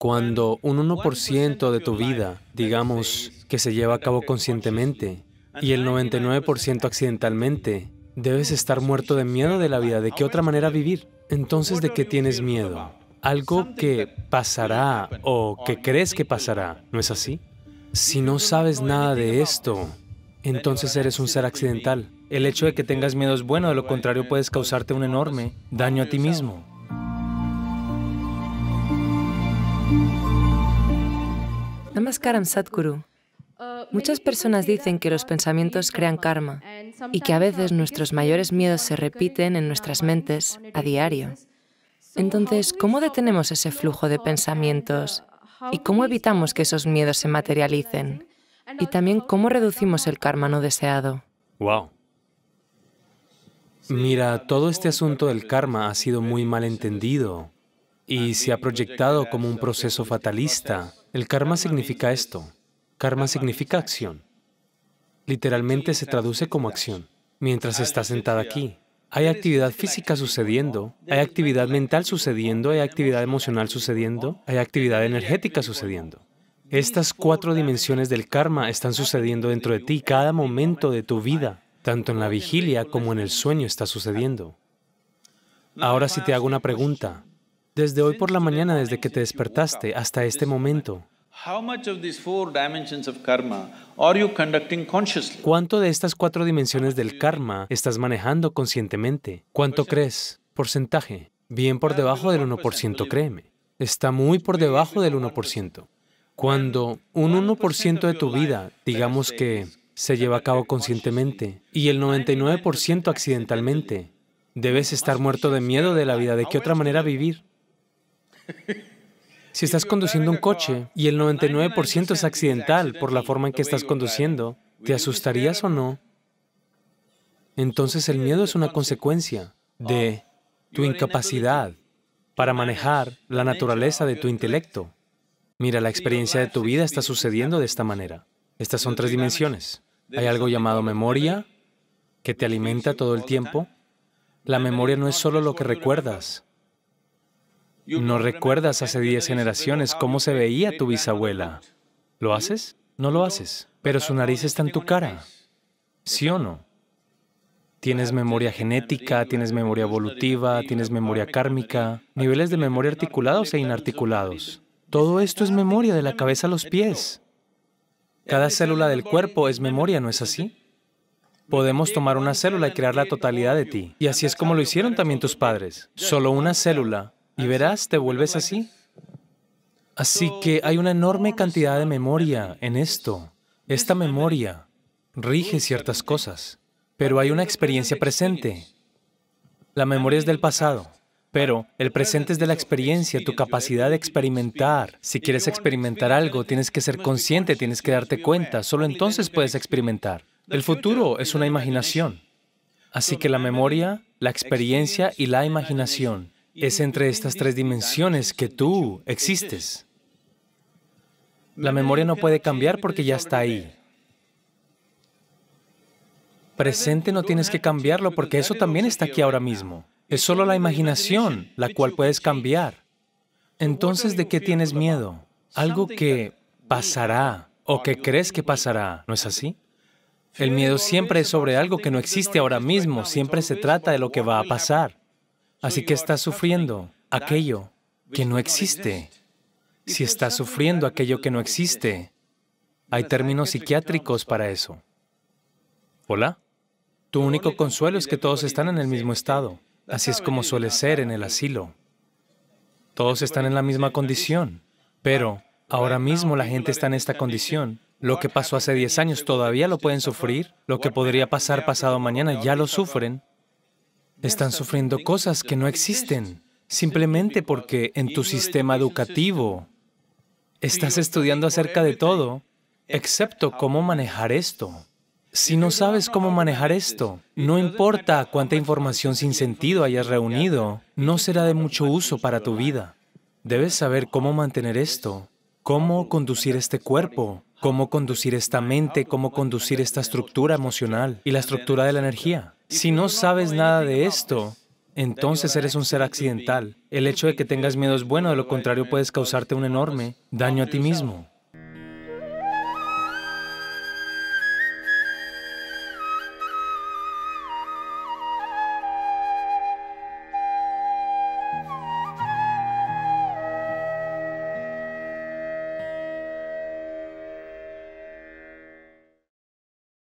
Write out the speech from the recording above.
Cuando un 1% de tu vida, digamos, que se lleva a cabo conscientemente y el 99% accidentalmente, debes estar muerto de miedo de la vida. ¿De qué otra manera vivir? Entonces, ¿de qué tienes miedo? Algo que pasará o que crees que pasará, ¿no es así? Si no sabes nada de esto, entonces eres un ser accidental. El hecho de que tengas miedo es bueno, de lo contrario puedes causarte un enorme daño a ti mismo. Namaskaram Sadhguru. Muchas personas dicen que los pensamientos crean karma y que a veces nuestros mayores miedos se repiten en nuestras mentes a diario. Entonces, ¿cómo detenemos ese flujo de pensamientos y cómo evitamos que esos miedos se materialicen? Y también, ¿cómo reducimos el karma no deseado? Wow. Mira, todo este asunto del karma ha sido muy mal entendido y se ha proyectado como un proceso fatalista. El karma significa esto. Karma significa acción. Literalmente se traduce como acción. Mientras estás sentada aquí, hay actividad física sucediendo, hay actividad mental sucediendo, hay actividad emocional sucediendo, hay actividad energética sucediendo. Estas cuatro dimensiones del karma están sucediendo dentro de ti cada momento de tu vida, tanto en la vigilia como en el sueño está sucediendo. Ahora si te hago una pregunta, desde hoy por la mañana, desde que te despertaste hasta este momento. ¿Cuánto de estas cuatro dimensiones del karma estás manejando conscientemente? ¿Cuánto crees? Porcentaje. Bien por debajo del 1%, créeme. Está muy por debajo del 1%. Cuando un 1% de tu vida, digamos que se lleva a cabo conscientemente y el 99% accidentalmente, debes estar muerto de miedo de la vida, ¿de qué otra manera vivir? Si estás conduciendo un coche y el 99% es accidental por la forma en que estás conduciendo, ¿te asustarías o no? Entonces el miedo es una consecuencia de oh. tu incapacidad para manejar la naturaleza de tu intelecto. Mira, la experiencia de tu vida está sucediendo de esta manera. Estas son tres dimensiones. Hay algo llamado memoria, que te alimenta todo el tiempo. La memoria no es solo lo que recuerdas, ¿No recuerdas hace 10 generaciones cómo se veía tu bisabuela? ¿Lo haces? No lo haces, pero su nariz está en tu cara. ¿Sí o no? Tienes memoria genética, tienes memoria evolutiva, tienes memoria kármica, niveles de memoria articulados e inarticulados. Todo esto es memoria de la cabeza a los pies. Cada célula del cuerpo es memoria, ¿no es así? Podemos tomar una célula y crear la totalidad de ti. Y así es como lo hicieron también tus padres. Solo una célula y verás, te vuelves así. Así que hay una enorme cantidad de memoria en esto. Esta memoria rige ciertas cosas, pero hay una experiencia presente. La memoria es del pasado, pero el presente es de la experiencia, tu capacidad de experimentar. Si quieres experimentar algo, tienes que ser consciente, tienes que darte cuenta, solo entonces puedes experimentar. El futuro es una imaginación. Así que la memoria, la experiencia y la imaginación es entre estas tres dimensiones que tú existes. La memoria no puede cambiar porque ya está ahí. Presente no tienes que cambiarlo porque eso también está aquí ahora mismo. Es solo la imaginación la cual puedes cambiar. Entonces, ¿de qué tienes miedo? Algo que pasará o que crees que pasará, ¿no es así? El miedo siempre es sobre algo que no existe ahora mismo, siempre se trata de lo que va a pasar. Así que estás sufriendo aquello que no existe. Si estás sufriendo aquello que no existe, hay términos psiquiátricos para eso. ¿Hola? Tu único consuelo es que todos están en el mismo estado. Así es como suele ser en el asilo. Todos están en la misma condición. Pero ahora mismo la gente está en esta condición. Lo que pasó hace 10 años todavía lo pueden sufrir. Lo que podría pasar pasado mañana ya lo sufren están sufriendo cosas que no existen, simplemente porque en tu sistema educativo estás estudiando acerca de todo, excepto cómo manejar esto. Si no sabes cómo manejar esto, no importa cuánta información sin sentido hayas reunido, no será de mucho uso para tu vida. Debes saber cómo mantener esto, cómo conducir este cuerpo, cómo conducir esta mente, cómo conducir esta estructura emocional y la estructura de la energía. Si no sabes nada de esto, entonces eres un ser accidental. El hecho de que tengas miedo es bueno, de lo contrario puedes causarte un enorme daño a ti mismo.